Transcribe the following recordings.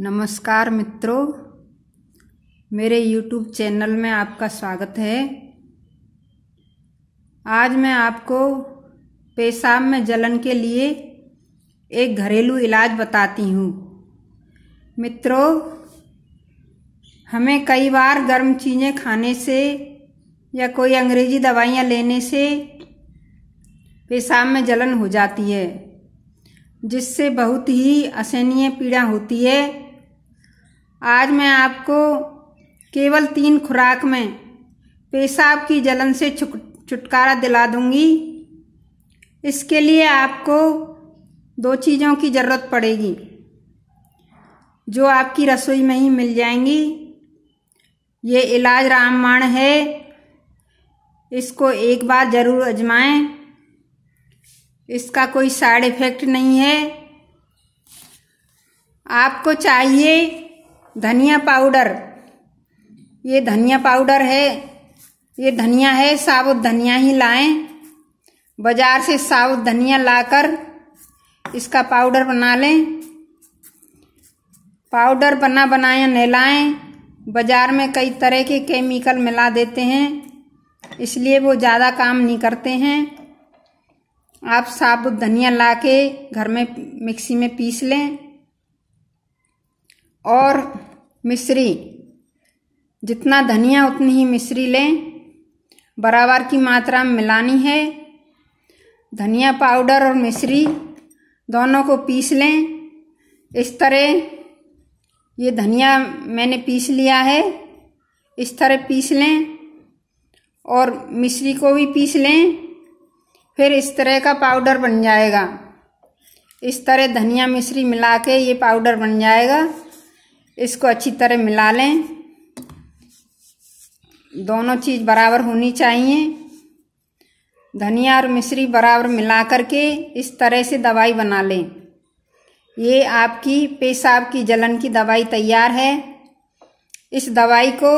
नमस्कार मित्रों मेरे YouTube चैनल में आपका स्वागत है आज मैं आपको पेशाब में जलन के लिए एक घरेलू इलाज बताती हूँ मित्रों हमें कई बार गर्म चीज़ें खाने से या कोई अंग्रेजी दवाइयाँ लेने से पेशाब में जलन हो जाती है जिससे बहुत ही असहनीय पीड़ा होती है आज मैं आपको केवल तीन खुराक में पेशाब की जलन से छुटकारा दिला दूंगी इसके लिए आपको दो चीज़ों की ज़रूरत पड़ेगी जो आपकी रसोई में ही मिल जाएंगी ये इलाज रामबाण है इसको एक बार ज़रूर अजमाएं इसका कोई साइड इफ़ेक्ट नहीं है आपको चाहिए धनिया पाउडर ये धनिया पाउडर है ये धनिया है साबुत धनिया ही लाएं बाजार से साबुत धनिया लाकर इसका पाउडर बना लें पाउडर बना बनाया नहलाएं बाजार में कई तरह के केमिकल मिला देते हैं इसलिए वो ज़्यादा काम नहीं करते हैं आप साबुत धनिया ला के घर में मिक्सी में पीस लें और मिश्री जितना धनिया उतनी ही मिश्री लें बराबर की मात्रा में मिलानी है धनिया पाउडर और मिश्री दोनों को पीस लें इस तरह ये धनिया मैंने पीस लिया है इस तरह पीस लें और मिश्री को भी पीस लें फिर इस तरह का पाउडर बन जाएगा इस तरह धनिया मिश्री मिला के ये पाउडर बन जाएगा इसको अच्छी तरह मिला लें दोनों चीज़ बराबर होनी चाहिए धनिया और मिश्री बराबर मिला करके इस तरह से दवाई बना लें ये आपकी पेशाब की जलन की दवाई तैयार है इस दवाई को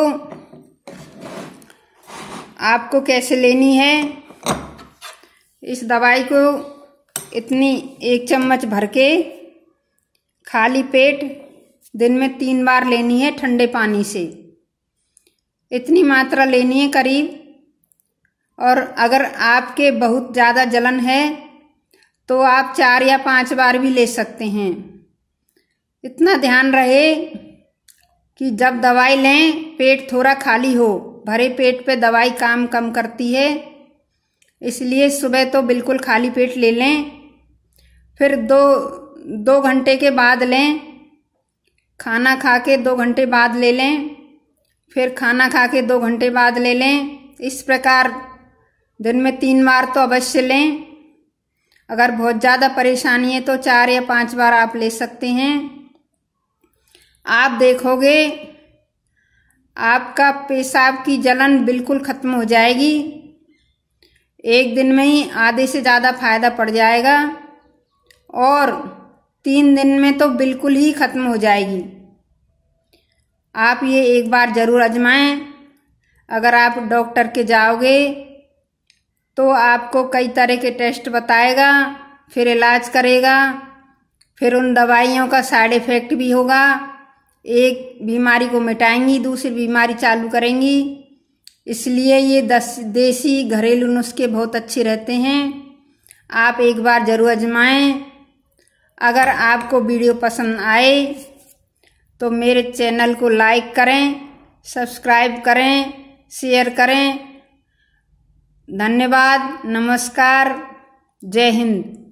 आपको कैसे लेनी है इस दवाई को इतनी एक चम्मच भर के खाली पेट दिन में तीन बार लेनी है ठंडे पानी से इतनी मात्रा लेनी है करीब और अगर आपके बहुत ज़्यादा जलन है तो आप चार या पांच बार भी ले सकते हैं इतना ध्यान रहे कि जब दवाई लें पेट थोड़ा खाली हो भरे पेट पे दवाई काम कम करती है इसलिए सुबह तो बिल्कुल खाली पेट ले लें फिर दो दो घंटे के बाद लें खाना खा के दो घंटे बाद ले लें फिर खाना खा के दो घंटे बाद ले लें इस प्रकार दिन में तीन बार तो अवश्य लें अगर बहुत ज़्यादा परेशानी है तो चार या पांच बार आप ले सकते हैं आप देखोगे आपका पेशाब की जलन बिल्कुल ख़त्म हो जाएगी एक दिन में ही आधे से ज़्यादा फ़ायदा पड़ जाएगा और तीन दिन में तो बिल्कुल ही ख़त्म हो जाएगी आप ये एक बार ज़रूर आजमाएं अगर आप डॉक्टर के जाओगे तो आपको कई तरह के टेस्ट बताएगा फिर इलाज करेगा फिर उन दवाइयों का साइड इफ़ेक्ट भी होगा एक बीमारी को मिटाएंगी दूसरी बीमारी चालू करेंगी इसलिए ये दस देसी घरेलू नुस्खे बहुत अच्छे रहते हैं आप एक बार ज़रूर आजमाएं अगर आपको वीडियो पसंद आए तो मेरे चैनल को लाइक करें सब्सक्राइब करें शेयर करें धन्यवाद नमस्कार जय हिंद